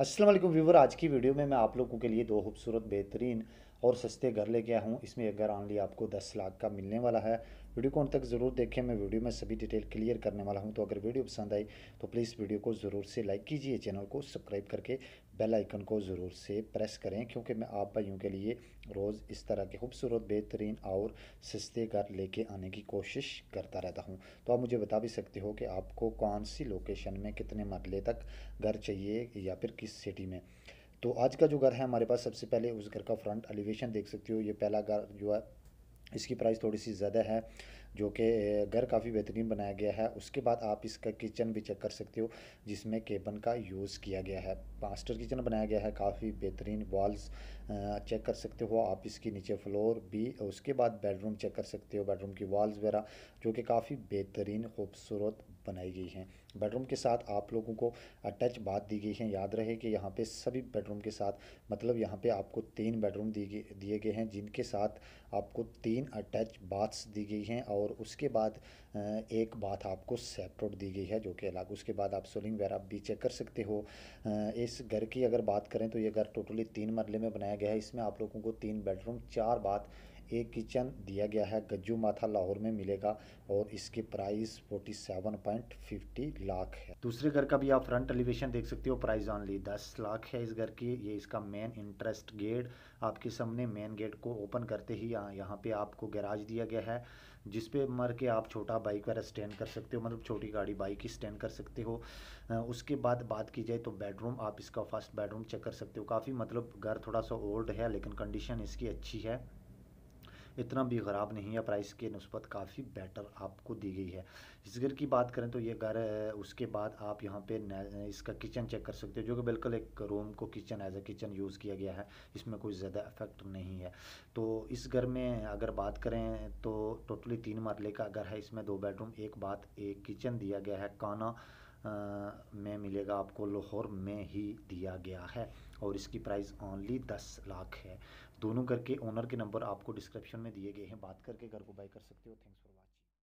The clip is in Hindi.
असलम व्यूवर आज की वीडियो में मैं आप लोगों के लिए दो खूबसूरत बेहतरीन और सस्ते घर लेके आया हूँ इसमें एक घर ऑनली आपको दस लाख का मिलने वाला है वीडियो को अंत तक ज़रूर देखें मैं वीडियो में सभी डिटेल क्लियर करने वाला हूँ तो अगर वीडियो पसंद आई तो प्लीज़ वीडियो को ज़रूर से लाइक कीजिए चैनल को सब्सक्राइब करके बेल आइकन को ज़रूर से प्रेस करें क्योंकि मैं आप भाइयों के लिए रोज़ इस तरह के खूबसूरत बेहतरीन और सस्ते घर लेके आने की कोशिश करता रहता हूँ तो आप मुझे बता भी सकते हो कि आपको कौन सी लोकेशन में कितने मरले तक घर चाहिए या फिर किस सिटी में तो आज का जो घर है हमारे पास सबसे पहले उस घर का फ्रंट एलिवेशन देख सकते हो ये पहला घर जो है इसकी प्राइस थोड़ी सी ज़्यादा है जो कि घर काफ़ी बेहतरीन बनाया गया है उसके बाद आप इसका किचन भी चेक कर सकते हो जिसमें केबन का यूज़ किया गया है मास्टर किचन बनाया गया है काफ़ी बेहतरीन वॉल्स चेक कर सकते हो आप इसके नीचे फ्लोर भी उसके बाद बेडरूम चेक कर सकते हो बेडरूम की वॉल्स वगैरह जो कि काफ़ी बेहतरीन खूबसूरत बनाई गई हैं बेडरूम के साथ आप लोगों को अटैच बात दी गई है याद रहे कि यहाँ पे सभी बेडरूम के साथ मतलब यहाँ पे आपको तीन बेडरूम दिए गए हैं जिनके साथ आपको तीन तीन अटैच बाथ्स दी गई हैं और उसके बाद एक बाथ आपको सेपरेट दी गई है जो कि अलग उसके बाद आप सोलिंग वगैरह भी चेक कर सकते हो इस घर की अगर बात करें तो ये घर टोटली तीन मरले में बनाया गया है इसमें आप लोगों को तीन बेडरूम चार बाथ एक किचन दिया गया है गज्जू माथा लाहौर में मिलेगा और इसके price forty seven point fifty lakh है दूसरे घर का भी आप फ्रंट एलिवेशन देख सकते हो प्राइस ऑनली दस लाख है इस घर की ये इसका मेन इंटरेस्ट गेट आपके सामने मेन गेट को ओपन करते ही यहाँ पे आपको गैराज दिया गया है जिसपे मर के आप छोटा बाइक वगैरह स्टैंड कर सकते हो मतलब छोटी गाड़ी बाइक ही स्टैंड कर सकते हो उसके बाद बात की जाए तो बेडरूम आप इसका फर्स्ट बेडरूम चेक कर सकते हो काफ़ी मतलब घर थोड़ा सा ओल्ड है लेकिन कंडीशन इसकी अच्छी है इतना भी ख़राब नहीं है प्राइस के नस्बत काफ़ी बेटर आपको दी गई है इस घर की बात करें तो ये घर उसके बाद आप यहाँ पे इसका किचन चेक कर सकते हो जो कि बिल्कुल एक रूम को kitchen as a kitchen use किया गया है इसमें कोई ज़्यादा इफेक्ट नहीं है तो इस घर में अगर बात करें तो टोटली तीन मरले का घर है इसमें दो बेडरूम एक बाथ एक किचन दिया गया है काना में मिलेगा आपको लाहौर में ही दिया गया है और इसकी प्राइस ओनली दस लाख है दोनों करके ओनर के नंबर आपको डिस्क्रिप्शन में दिए गए हैं बात करके घर को बाई कर सकते हो थैंक्स फॉर वॉचिंग